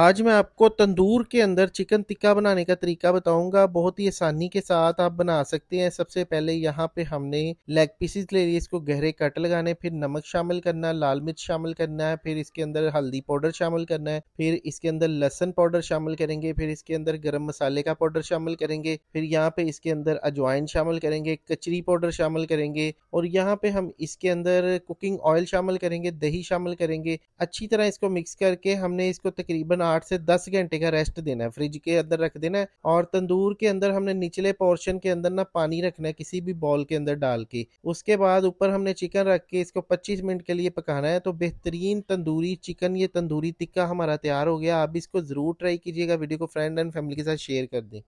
आज मैं आपको तंदूर के अंदर चिकन टिक्का बनाने का तरीका बताऊंगा बहुत ही आसानी के साथ आप बना सकते हैं सबसे पहले यहाँ पे हमने लेग पीसेस ले लिए इसको गहरे कट लगाने फिर नमक शामिल करना है लाल मिर्च शामिल करना है फिर इसके अंदर हल्दी पाउडर शामिल करना है फिर इसके अंदर लहसन पाउडर शामिल करेंगे फिर इसके अंदर गर्म मसाले का पाउडर शामिल करेंगे फिर यहाँ पे इसके अंदर अजवाइन शामिल करेंगे कचरी पाउडर शामिल करेंगे और यहाँ पे हम इसके अंदर कुकिंग ऑयल शामिल करेंगे दही शामिल करेंगे अच्छी तरह इसको मिक्स करके हमने इसको तकरीबन तकरीबन आठ से दस घंटे का रेस्ट देना है फ्रिज के अंदर रख देना है और तंदूर के अंदर हमने निचले पोर्शन के अंदर ना पानी रखना है किसी भी बॉल के अंदर डाल के उसके बाद ऊपर हमने चिकन रख के इसको पच्चीस मिनट के लिए पकाना है तो बेहतरीन तंदूरी चिकन ये तंदूरी टिक्का हमारा तैयार हो गया आप इसको ज़रूर ट्राई कीजिएगा वीडियो को फ्रेंड एंड फैमिली के साथ शेयर कर दें